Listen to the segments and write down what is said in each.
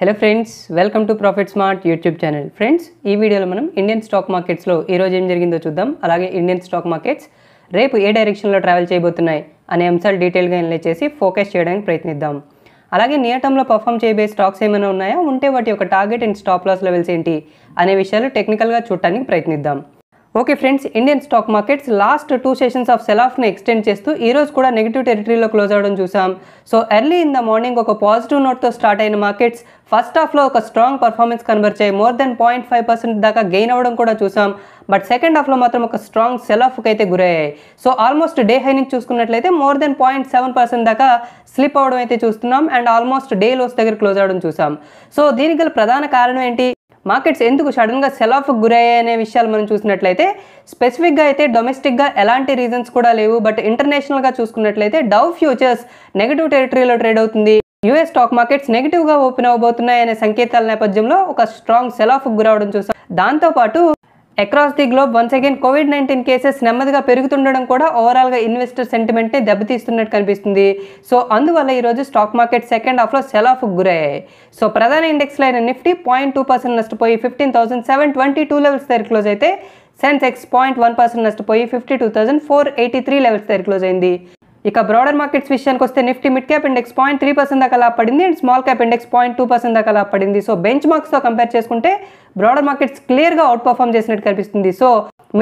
hello friends welcome to profit smart YouTube channel friends ఈ వీడియోలో మనం ఇండియన్ స్టాక్ మార్కెట్స్లో ఈరోజు ఏం జరిగిందో చూద్దాం అలాగే ఇండియన్ స్టాక్ మార్కెట్స్ రేపు ఏ డైరెక్షన్లో ట్రావెల్ చేయబోతున్నాయి అనే అంశాలు డీటెయిల్గా ఎన్లే చేసి ఫోకస్ చేయడానికి ప్రయత్నిద్దాం అలాగే నియర్ టర్మ్లో పర్ఫామ్ చేయబోయే స్టాక్స్ ఏమైనా ఉన్నాయా ఉంటే వాటి యొక్క target and stop loss levels ఏంటి అనే విషయాలు టెక్నికల్గా చూడటానికి ప్రయత్నిద్దాం okay friends Indian stock markets last two sessions of sell ఆఫ్ని ఎక్స్టెండ్ చేస్తూ ఈ రోజు కూడా నెగిటివ్ టెరిటరీలో క్లోజ్ అవడం చూసాం so early in the morning ఒక పాజిటివ్ నోట్తో స్టార్ట్ అయిన మార్కెట్స్ ఫస్ట్ హాఫ్లో ఒక స్ట్రాంగ్ పర్ఫార్మెన్స్ కనబరిచాయి more than point five percent దాకా గెయిన్ అవ్వడం కూడా చూసాం బట్ సెకండ్ హాఫ్లో మాత్రం ఒక స్ట్రాంగ్ సెల్ అయితే గురయ్యాయి సో ఆల్మోస్ట్ డే హై నుంచి చూసుకున్నట్లయితే more than point seven percent దాకా స్లిప్ అవడం అయితే చూస్తున్నాం అండ్ ఆల్మోస్ట్ డే లోస్ దగ్గర క్లోజ్ అవడం చూసాం సో దీనికి గల ప్రధాన కారణం ఏంటి మార్కెట్స్ ఎందుకు సడన్గా సెల్ ఆఫ్ గురయ్యాయి అనే విషయాలు మనం చూసినట్లయితే స్పెసిఫిక్గా అయితే డొమెస్టిక్గా ఎలాంటి రీజన్స్ కూడా లేవు బట్ ఇంటర్నేషనల్గా చూసుకున్నట్లయితే డౌ ఫ్యూచర్స్ నెగిటివ్ టెరిటరీలో ట్రేడ్ అవుతుంది యూఎస్ స్టాక్ మార్కెట్స్ నెగిటివ్గా ఓపెన్ అవబోతున్నాయి అనే సంకేతాల నేపథ్యంలో ఒక స్ట్రాంగ్ సెల్ ఆఫ్ గురవడం చూసాం దాంతోపాటు across the globe once again COVID nineteen cases నెమ్మదిగా పెరుగుతుండడం కూడా ఓవరాల్గా ఇన్వెస్టర్ సెంటిమెంట్ని దెబ్బతీస్తున్నట్టు కనిపిస్తుంది సో అందువల్ల ఈరోజు స్టాక్ మార్కెట్ సెకండ్ హాఫ్లో సెల్ ఆఫ్కు గురయ్యాయి సో ప్రధాన ఇండెక్స్లో అయిన నిఫ్టీ పాయింట్ టూ పర్సెంట్ నష్టపోయి fifteen thousand seven twenty two levels దగ్గర క్లోజ్ అయితే సెన్సెక్స్ పాయింట్ వన్ పర్సెంట్ నష్టపోయి fifty two thousand four eighty three levels దగ్గర క్లోజ్ అయింది ఇక బ్రాడర్ మార్కెట్స్ విషయానికి వస్తే Nifty mid cap index point three percent దాకా లాపడింది పడింది and small cap index point two percent దాకా లాపడింది సో బెంచ్ మార్క్స్తో కంపేర్ చేసుకుంటే బ్రాడర్ మార్కెట్స్ క్లియర్గా అవుట్ పర్ఫామ్ చేసినట్టు కనిపిస్తుంది so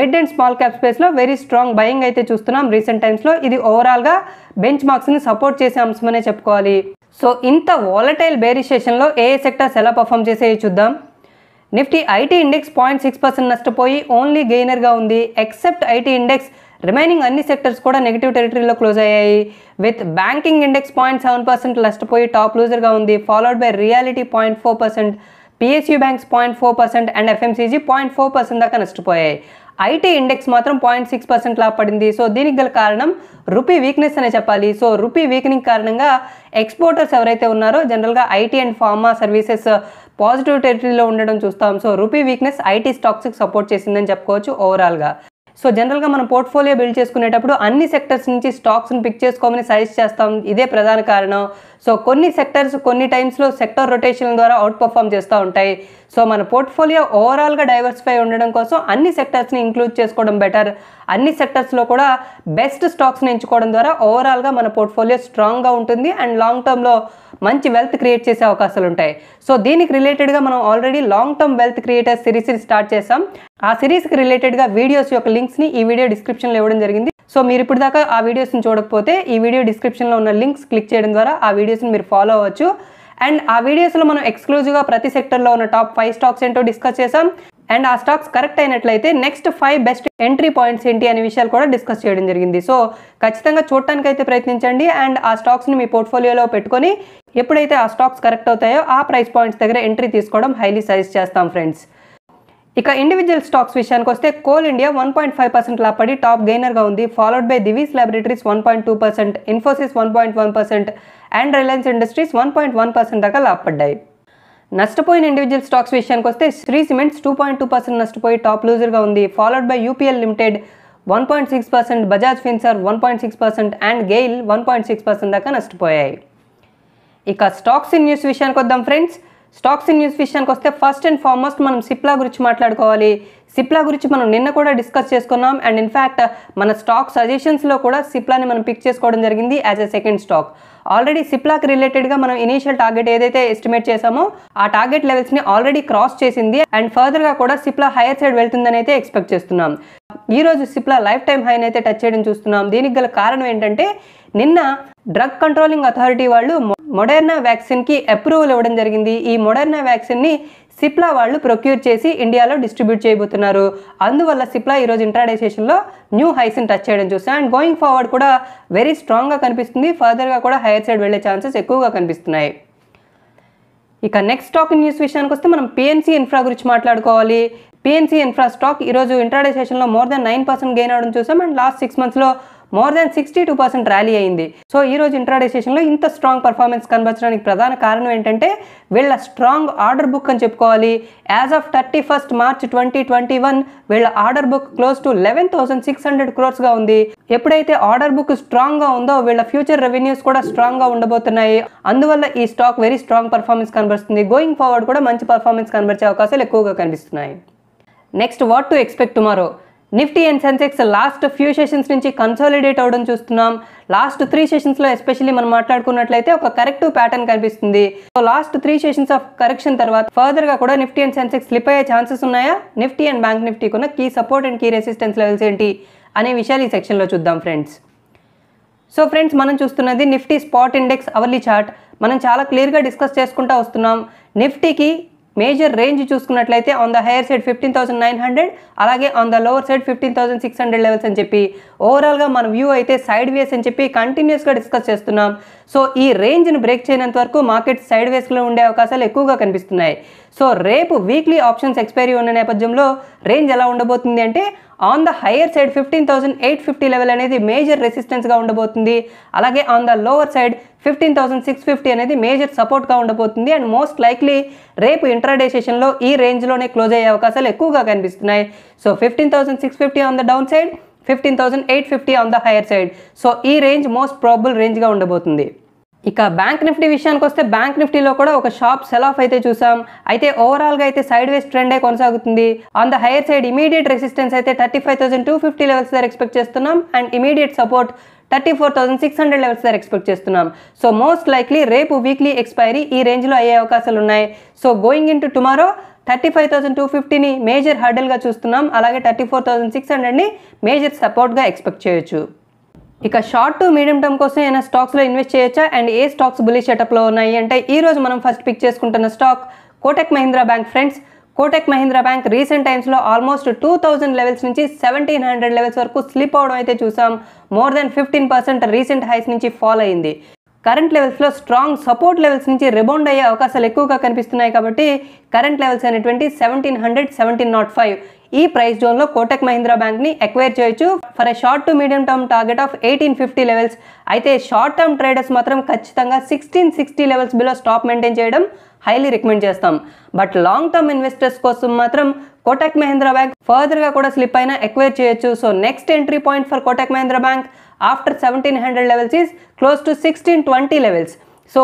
mid and small cap స్పేస్లో వెరీ స్ట్రాంగ్ బయింగ్ అయితే చూస్తున్నాం రీసెంట్ టైమ్స్లో ఇది ఓవరాల్గా బెంచ్ మార్క్స్ని సపోర్ట్ చేసే అంశమనే చెప్పుకోవాలి సో ఇంత వాలటైల్ బేరిష్ సెషన్లో ఏ సెక్టర్స్ ఎలా పర్ఫామ్ చేసేవి చూద్దాం Nifty IT index point six percent నష్టపోయి ఓన్లీ గెయినర్గా ఉంది ఎక్సెప్ట్ ఐటీ ఇండెక్స్ రిమైనింగ్ అన్ని సెక్టర్స్ కూడా నెగిటివ్ టెరిటరీలో క్లోజ్ అయ్యాయి with banking index point seven percent నష్టపోయి టాప్ లూజర్గా ఉంది followed by realty point four percent PSU banks point four percent and FMCG point four percent దాకా నష్టపోయాయి ఐటీ ఇండెక్స్ మాత్రం పాయింట్ సిక్స్ పర్సెంట్ లా పడింది సో దీనికి గల కారణం రూపీ వీక్నెస్ అనే చెప్పాలి సో రూపీ వీక్నింగ్ కారణంగా ఎక్స్పోర్టర్స్ ఎవరైతే ఉన్నారో జనరల్గా IT and pharma services positive టెరిటరీలో ఉండడం చూస్తాం సో రూపీ వీక్నెస్ ఐటీ స్టాక్స్కి సపోర్ట్ చేసిందని చెప్పుకోవచ్చు ఓవరాల్గా సో జనరల్గా మనం పోర్ట్ఫోలియో బిల్డ్ చేసుకునేటప్పుడు అన్ని సెక్టర్స్ నుంచి స్టాక్స్ని పిక్ చేసుకోమని సజెస్ట్ చేస్తాం ఇదే ప్రధాన కారణం సో కొన్ని సెక్టర్స్ కొన్ని టైమ్స్లో సెక్టర్ రొటేషన్ ద్వారా అవుట్ పర్ఫామ్ చేస్తూ ఉంటాయి సో మన పోర్ట్ఫోలియో ఓవరాల్గా డైవర్సిఫై ఉండడం కోసం అన్ని సెక్టర్స్ని ఇంక్లూడ్ చేసుకోవడం బెటర్ అన్ని సెక్టర్స్లో కూడా బెస్ట్ స్టాక్స్ని ఎంచుకోవడం ద్వారా ఓవరాల్గా మన పోర్ట్ఫోలియో స్ట్రాంగ్గా ఉంటుంది అండ్ లాంగ్ టర్మ్లో మంచి వెల్త్ క్రియేట్ చేసే అవకాశాలు ఉంటాయి సో దీనికి రిలేటెడ్గా మనం already long term wealth creator సిరీస్ని స్టార్ట్ చేసాం ఆ సిరీస్కి రిలేటెడ్గా వీడియోస్ యొక్క లింక్స్ని ఈ వీడియో డిస్క్రిప్షన్లో ఇవ్వడం జరిగింది సో మీరు ఇప్పుడు దాకా ఆ వీడియోస్ని చూడకపోతే ఈ వీడియో డిస్క్రిప్షన్లో ఉన్న లింక్స్ క్లిక్ చేయడం ద్వారా ఆ వీడియోస్ని మీరు ఫాలో అవ్వచ్చు అండ్ ఆ వీడియోస్లో మనం ఎక్స్క్లూజివ్గా ప్రతి సెక్టర్లో ఉన్న టాప్ ఫైవ్ స్టాక్స్ ఏంటో డిస్కస్ చేసాం అండ్ ఆ స్టాక్స్ కరెక్ట్ అయినట్లయితే next five best entry points ఏంటి అనే విషయాలు కూడా డిస్కస్ చేయడం జరిగింది సో ఖచ్చితంగా చూడటానికి అయితే ప్రయత్నించండి అండ్ ఆ స్టాక్స్ని మీ పోర్ట్ఫోలియోలో పెట్టుకొని ఎప్పుడైతే ఆ స్టాక్స్ కరెక్ట్ అవుతాయో ఆ ప్రైస్ పాయింట్స్ దగ్గర ఎంట్రీ తీసుకోవడం హైలీ సజెస్ట్ చేస్తాం ఫ్రెండ్స్ ఇక ఇండివిజువల్ స్టాక్స్ విషయానికి వస్తే Coal India one point five percent లాపడి టాప్ గెయినర్గా ఉంది followed by Divi's laboratories one point two percent Infosys one point one percent and Reliance Industries one point one percent దాకా లాభపడ్డాయి నష్టపోయిన ఇండివిజువల్ స్టాక్స్ విషయానికి వస్తే Shree cements two point two percent నష్టపోయి top లూజర్గా ఉంది followed by UPL limited one point six percent Bajaj Finserv one point six percent and GAIL one point six percent దాకా నష్టపోయాయి ఇక స్టాక్స్ ఇన్ న్యూస్ విషయానికి వద్దాం ఫ్రెండ్స్ స్టాక్స్ ఇన్ న్యూస్ విషయానికి వస్తే ఫస్ట్ అండ్ ఫార్మోస్ట్ మనం సిప్లా గురించి మాట్లాడుకోవాలి సిప్లా గురించి మనం నిన్న కూడా డిస్కస్ చేసుకున్నాం అండ్ ఇన్ఫ్యాక్ట్ మన స్టాక్ సజెషన్స్లో కూడా సిప్లాని మనం పిక్ చేసుకోవడం జరిగింది as a second stock already సిప్లాకి రిలేటెడ్గా మనం ఇనీషియల్ టార్గెట్ ఏదైతే ఎస్టిమేట్ చేసామో ఆ టార్గెట్ లెవెల్స్ని ఆల్రెడీ క్రాస్ చేసింది అండ్ ఫర్దర్గా కూడా సిప్లా హయర్ సైడ్ వెళ్తుందని అయితే ఎక్స్పెక్ట్ చేస్తున్నాం ఈరోజు సిప్లా లైఫ్ టైం హైన్ అయితే టచ్ చేయడం చూస్తున్నాం దీనికి గల కారణం ఏంటంటే నిన్న డ్రగ్ కంట్రోలింగ్ అథారిటీ వాళ్ళు మొడర్నా వ్యాక్సిన్కి అప్రూవల్ ఇవ్వడం జరిగింది ఈ మొడర్నా వ్యాక్సిన్ని సిప్లా వాళ్ళు ప్రొక్యూర్ చేసి ఇండియాలో డిస్ట్రిబ్యూట్ చేయబోతున్నారు అందువల్ల సిప్లా ఈరోజు ఇంట్రాడైజేషన్లో న్యూ హైస్ని టచ్ చేయడం చూస్తాం అండ్ గోయింగ్ ఫార్వర్డ్ కూడా వెరీ స్ట్రాంగ్గా కనిపిస్తుంది ఫర్దర్గా కూడా హైయర్ సైడ్ వెళ్ళే ఛాన్సెస్ ఎక్కువగా కనిపిస్తున్నాయి ఇక నెక్స్ట్ టాక్ న్యూస్ విషయానికి వస్తే మనం పిఎన్సీ ఇన్ఫ్రా గురించి మాట్లాడుకోవాలి పిఎన్సీ స్టాక్ ఈరోజు ఇంట్రాడే సెషన్లో more than nine percent gain అవడం చూసాం అండ్ లాస్ట్ సిక్స్ మంత్స్లో more than sixty two percent rally అయింది సో ఈ రోజు ఇంట్రాడే సెషన్లో ఇంత స్ట్రాంగ్ పర్ఫార్మెన్స్ కనబరచడానికి ప్రధాన కారణం ఏంటంటే వీళ్ళ స్ట్రాంగ్ ఆర్డర్ బుక్ అని చెప్పుకోవాలి as of thirty first March twenty twenty one వీళ్ళ order book close to eleven thousand six hundred క్రోర్స్గా ఉంది ఎప్పుడైతే ఆర్డర్ బుక్ స్ట్రాంగ్గా ఉందో వీళ్ళ ఫ్యూచర్ రెవెన్యూస్ కూడా స్ట్రాంగ్గా ఉండబోతున్నాయి అందువల్ల ఈ స్టాక్ వెరీ స్ట్రాంగ్ పర్ఫార్మెన్స్ కనబరుస్తుంది గోయింగ్ ఫార్వర్డ్ కూడా మంచి పర్ఫార్మెన్స్ కనబరిచే అవకాశాలు ఎక్కువగా కనిపిస్తున్నాయి next what to expect tomorrow Nifty and Sensex last few sessions నుంచి కన్సాలిడేట్ అవడం చూస్తున్నాం లాస్ట్ త్రీ సెషన్స్లో ఎస్పెషల్లీ మనం మాట్లాడుకున్నట్లయితే ఒక కరెక్టివ్ ప్యాటర్న్ కనిపిస్తుంది so last three sessions of correction తర్వాత ఫర్దర్గా కూడా నిఫ్టీ అండ్ సెన్సెక్స్ స్లిప్ అయ్యే ఛాన్సెస్ ఉన్నాయా నిఫ్టీ అండ్ బ్యాంక్ నిఫ్టీ ఉన్న key support and key resistance levels ఏంటి అనే విషయాలు ఈ సెక్షన్లో చూద్దాం ఫ్రెండ్స్ సో ఫ్రెండ్స్ మనం చూస్తున్నది Nifty spot index hourly chart మనం చాలా క్లియర్గా డిస్కస్ చేసుకుంటూ వస్తున్నాం నిఫ్టీకి మేజర్ రేంజ్ చూసుకున్నట్లయితే on the higher side fifteen thousand nine hundred అలాగే on the lower side fifteen thousand six hundred levels అని చెప్పి ఓవరాల్గా మన వ్యూ అయితే సైడ్ వేస్ అని చెప్పి కంటిన్యూస్గా డిస్కస్ చేస్తున్నాం సో ఈ రేంజ్ని బ్రేక్ చేయనంత వరకు మార్కెట్ సైడ్ వేస్లో ఉండే అవకాశాలు ఎక్కువగా కనిపిస్తున్నాయి సో రేపు వీక్లీ ఆప్షన్స్ ఎక్స్పైరీ ఉన్న నేపథ్యంలో రేంజ్ ఎలా ఉండబోతుంది అంటే on the higher side fifteen thousand eight fifty level అనేది మేజర్ రెసిస్టెన్స్గా ఉండబోతుంది అలాగే on the lower side fifteen thousand six fifty అనేది మేజర్ సపోర్ట్గా ఉండబోతుంది అండ్ మోస్ట్ లైక్లీ రేపు ఇంట్రాడే సెషన్లో ఈ రేంజ్లోనే క్లోజ్ అయ్యే అవకాశాలు ఎక్కువగా కనిపిస్తున్నాయి so fifteen thousand six fifty on the down side fifteen thousand eight fifty on the higher side so ఈ రేంజ్ మోస్ట్ ప్రాబుల్ రేంజ్గా ఉండబోతుంది ఇక బ్యాంక్ నిఫ్టీ విషయానికి వస్తే బ్యాంక్ నిఫ్టీలో కూడా ఒక షాప్ సెల్ ఆఫ్ అయితే చూసాం అయితే ఓవరాల్గా అయితే సైడ్ వేస్ ట్రెండ్ ఏ కొనసాగుతుంది on the higher side immediate resistance అయితే thirty five thousand two fifty levels దగ్గర ఎక్స్పెక్ట్ చేస్తున్నాం and immediate support thirty four thousand six hundred levels దగ్గర ఎక్స్పెక్ట్ చేస్తున్నాం సో మోస్ట్ లైక్లీ రేపు వీక్లీ ఎక్స్పైరీ ఈ రేంజ్లో అయ్యే అవకాశాలు ఉన్నాయి so going into tomorrow thirty five thousand two ఫిఫ్టీని మేజర్ హర్డల్గా చూస్తున్నాం అలాగే థర్టీ ఫోర్ థౌసండ్ సిక్స్ హండ్రెడ్ని మేజర్ సపోర్ట్గా ఎక్స్పెక్ట్ చేయొచ్చు ఇక షార్ట్ టు మీడియం టర్మ్ కోసం ఏమైనా స్టాక్స్లో ఇన్వెస్ట్ చేయొచ్చా అండ్ ఏ స్టాక్స్ బులీ సెటప్లో ఉన్నాయి అంటే ఈరోజు మనం ఫస్ట్ పిక్ చేసుకుంటున్న stock Kotak Mahindra bank friends Kotak Mahindra bank recent టైమ్స్లో ఆల్మోస్ట్ టూ థౌజండ్ లెవెల్స్ నుంచి సెవెంటీన్ హండ్రెడ్ లెవెల్స్ వరకు స్లిప్ అవడం అయితే చూసాం more than fifteen percent recent highs నుంచి ఫాల్ అయింది కరెంట్ లెవెల్స్లో స్ట్రాంగ్ సపోర్ట్ లెవెల్స్ నుంచి రిబౌండ్ అయ్యే అవకాశాలు ఎక్కువగా కనిపిస్తున్నాయి కాబట్టి కరెంట్ లెవెల్స్ అనేటువంటి seventeen hundred seventeen naught five ఈ ప్రైస్ జోన్ లో కోటక్ మహీంద్రా బ్యాంక్ని ఎక్వైర్ చేయొచ్చు for short to medium term target of eighteen fifty levels అయితే షార్ట్ టర్మ్ ట్రేడర్స్ మాత్రం ఖచ్చితంగా sixteen sixty levels below stop maintain చేయడం హైలీ రికమెండ్ చేస్తాం బట్ లాంగ్ టర్మ్ ఇన్వెస్టర్స్ కోసం మాత్రం కోటక్ మహీంద్రా బ్యాంక్ ఫర్దర్ గా కూడా స్లిప్ అయినా ఎక్వైర్ చేయొచ్చు so next entry point for Kotak Mahindra bank after seventeen hundred levels is close to sixteen twenty levels so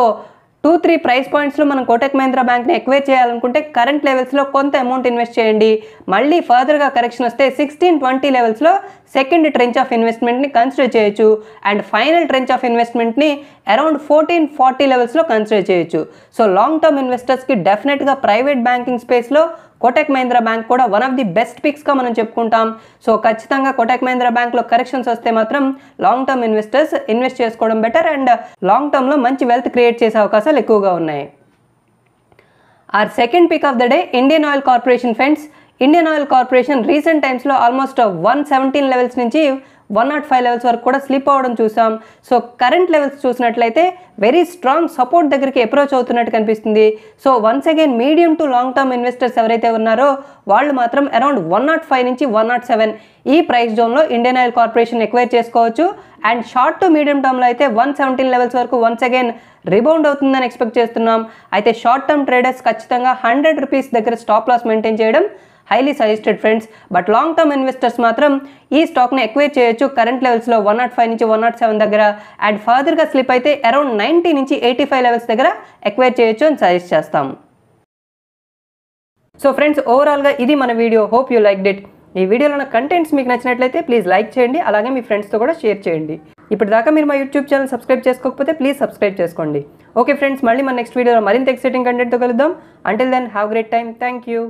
two three price పాయింట్స్లో మనం కోటక్ మహీంద్రా బ్యాంక్ని ఎక్వైర్ చేయాలనుకుంటే కరెంట్ లెవెల్స్లో కొంత అమౌంట్ ఇన్వెస్ట్ చేయండి మళ్ళీ ఫర్దర్గా కరెక్షన్ వస్తే సిక్స్టీన్ ట్వంటీ లెవెల్స్లో సెకండ్ ట్రెంచ్ ఆఫ్ ఇన్వెస్ట్మెంట్ని కన్సిడర్ చేయొచ్చు అండ్ ఫైనల్ ట్రెంచ్ ఆఫ్ ఇన్వెస్ట్మెంట్ని అరౌండ్ ఫోర్టీన్ ఫార్టీ లెవెల్స్లో కన్సిడర్ చేయొచ్చు సో లాంగ్ టర్మ్ ఇన్వెస్టర్స్కి డెఫినెట్గా ప్రైవేట్ బ్యాంకింగ్ స్పేస్లో కోటక్ మహీంద్రా బ్యాంక్ కూడా వన్ ఆఫ్ ది బెస్ట్ పిక్స్గా మనం చెప్పుకుంటాం సో ఖచ్చితంగా కోటక్ మహీంద్రా బ్యాంక్లో కరెక్షన్స్ వస్తే మాత్రం లాంగ్ టర్మ్ ఇన్వెస్టర్స్ ఇన్వెస్ట్ చేసుకోవడం బెటర్ అండ్ లాంగ్ టర్మ్లో మంచి వెల్త్ క్రియేట్ చేసే అవకాశాలు ఎక్కువగా ఉన్నాయి or second pick of the day Indian oil corporation funds Indian oil corporation recent టైమ్స్లో ఆల్మోస్ట్ వన్ సెవెంటీన్ లెవెల్స్ నుంచి వన్ నాట్ ఫైవ్ లెవెల్స్ వరకు కూడా స్లిప్ అవ్వడం చూసాం సో కరెంట్ లెవెల్స్ చూసినట్లయితే వెరీ స్ట్రాంగ్ సపోర్ట్ దగ్గరికి అప్రోచ్ అవుతున్నట్టు కనిపిస్తుంది so once again medium to long term investors ఎవరైతే ఉన్నారో వాళ్ళు మాత్రం అరౌండ్ వన్ నాట్ ఫైవ్ నుంచి వన్ నాట్ సెవెన్ ఈ ప్రైస్ జోన్లో ఇండియన్ ఆయిల్ కార్పొరేషన్ ఎక్వైర్ చేసుకోవచ్చు అండ్ షార్ట్ టు మీడియం టర్మ్లో అయితే వన్ సెవెంటీన్ లెవెల్స్ వరకు వన్స్ అగైన్ రిబౌండ్ అవుతుందని ఎక్స్పెక్ట్ చేస్తున్నాం అయితే షార్ట్ టర్మ్ ట్రేడర్స్ ఖచ్చితంగా హండ్రెడ్ రూపీస్ దగ్గర స్టాప్ లాస్ మెయింటైన్ చేయడం highly suggested friends but long term investors మాత్రం ఈ స్టాక్ని ఎక్వైర్ చేయొచ్చు కరెంట్ లెవెల్స్లో వన్ నాట్ ఫైవ్ నుంచి వన్ నాట్ సెవెన్ దగ్గర అండ్ ఫర్దర్గా స్లిప్ అయితే అరౌండ్ నైంటీ నుంచి ఎయిటీ ఫైవ్ లెవెల్స్ దగ్గర ఎక్వైర్ చేయొచ్చు అని సజెస్ట్ చేస్తాం సో ఫ్రెండ్స్ ఓవరాల్గా ఇది మన video hope you like it ఈ వీడియోలో ఉన్న కంటెంట్స్ మీకు నచ్చినట్లయితే ప్లీజ్ లైక్ చేయండి అలాగే మీ ఫ్రెండ్స్తో కూడా షేర్ చేయండి ఇప్పటిదాకా మీరు మా యూట్యూబ్ ఛానల్ సబ్స్క్రైబ్ చేసుకోకపోతే ప్లీజ్ సబ్స్క్రైబ్ చేసుకోండి ఓకే ఫ్రెండ్స్ మళ్ళీ మన నెక్స్ట్ వీడియోలో మరింత ఎక్సైటింగ్ కంటెంట్తో కలుద్దాం until then have great time thank you